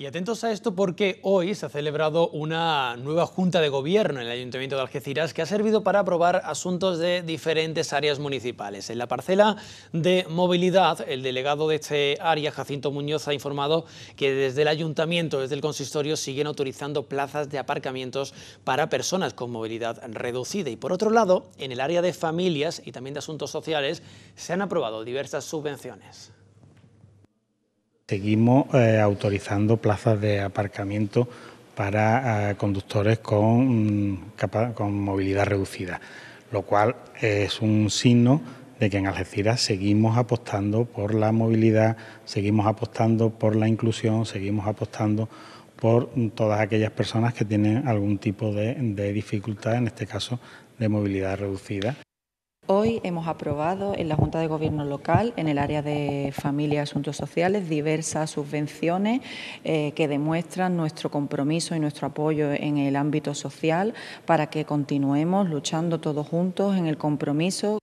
Y atentos a esto porque hoy se ha celebrado una nueva junta de gobierno en el Ayuntamiento de Algeciras que ha servido para aprobar asuntos de diferentes áreas municipales. En la parcela de movilidad, el delegado de este área, Jacinto Muñoz, ha informado que desde el Ayuntamiento, desde el consistorio, siguen autorizando plazas de aparcamientos para personas con movilidad reducida. Y por otro lado, en el área de familias y también de asuntos sociales, se han aprobado diversas subvenciones. Seguimos eh, autorizando plazas de aparcamiento para eh, conductores mm, con, movilidad reducida, lo cual es un signo de que en Algeciras seguimos apostando por la movilidad, seguimos apostando por la inclusión, seguimos apostando por todas aquellas personas que tienen algún tipo de dificultad, en este caso de movilidad reducida. Hoy hemos aprobado en la Junta de Gobierno local, en el área de familia y asuntos sociales, diversas subvenciones eh, que demuestran nuestro compromiso y nuestro apoyo en el ámbito social para que continuemos luchando todos juntos en el compromiso